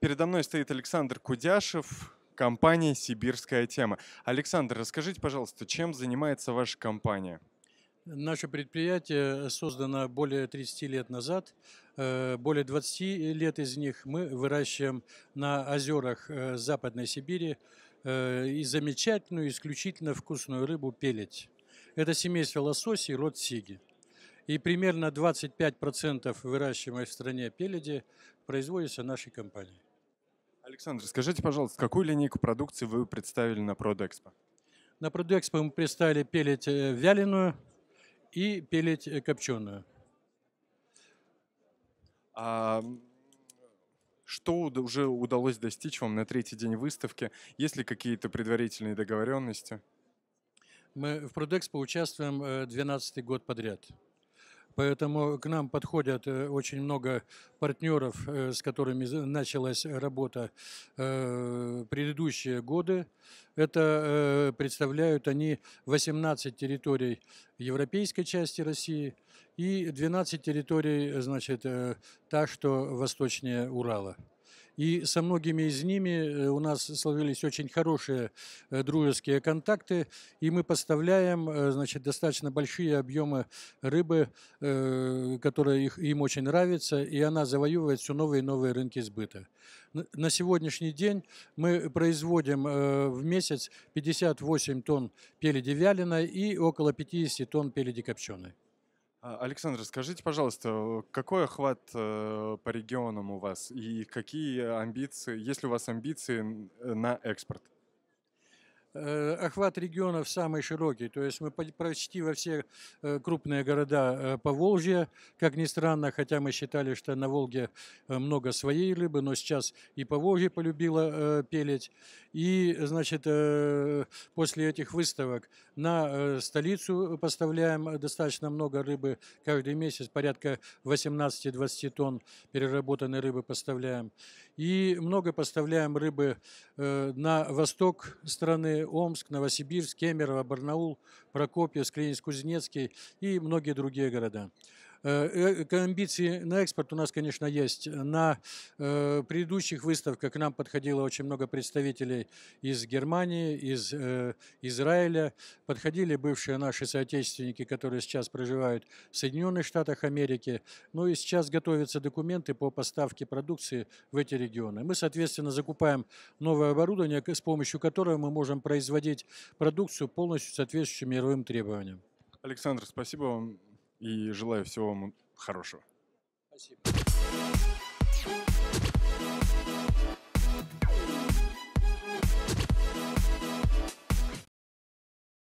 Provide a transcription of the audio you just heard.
Передо мной стоит Александр Кудяшев, компания «Сибирская тема». Александр, расскажите, пожалуйста, чем занимается ваша компания? Наше предприятие создано более 30 лет назад. Э, более 20 лет из них мы выращиваем на озерах э, Западной Сибири э, и замечательную, исключительно вкусную рыбу пелеть. Это семейство лососей, род сиги. И примерно 25% выращиваемой в стране пеледи производится нашей компанией. Александр, скажите, пожалуйста, какую линейку продукции вы представили на Продэкспо? На Продэкспо мы представили пелить э, вяленую и пелить э, копченую. А что уже удалось достичь вам на третий день выставки? Есть ли какие-то предварительные договоренности? Мы в Продэкс участвуем 12 э, год подряд. Поэтому к нам подходят э, очень много партнеров, э, с которыми началась работа э, предыдущие годы. Это представляют они 18 территорий европейской части России и 12 территорий, значит, та, что восточнее Урала. И со многими из ними э, у нас сложились очень хорошие э, дружеские контакты, и мы поставляем э, значит, достаточно большие объемы рыбы, которая их, им очень нравится, и она завоевывает все новые и новые рынки сбыта. На сегодняшний день мы производим в месяц 58 тонн пеледи вяленой и около 50 тонн пеледи копченой. А, Александр, скажите, пожалуйста, э, какой охват э, по регионам у вас и какие амбиции, есть ли у вас амбиции э, на экспорт? Э, охват регионов самый широкий. То есть мы почти во все э, крупные города э, по Волжье, как ни странно, хотя мы считали, что на Волге много своей рыбы, но сейчас и по Волге полюбила пелить. И, значит, после этих выставок на столицу поставляем достаточно много рыбы. Каждый месяц порядка 18-20 тонн переработанной рыбы поставляем. И много поставляем рыбы на восток страны, Омск, Новосибирск, Кемерово, Барнаул, Прокопьевск, Ленинск-Кузнецкий и многие другие города. Э, э, амбиции на экспорт у нас, конечно, есть. На э, предыдущих выставках к нам подходило очень много представителей из Германии, из Израиля. Подходили бывшие наши соотечественники, которые сейчас проживают в Соединенных Штатах Америки. Ну и сейчас готовятся документы по поставке продукции в эти регионы. Мы, соответственно, закупаем новое оборудование, с помощью которого мы можем производить продукцию полностью соответствующую мировым требованиям. Александр, спасибо вам и желаю всего вам хорошего. Спасибо.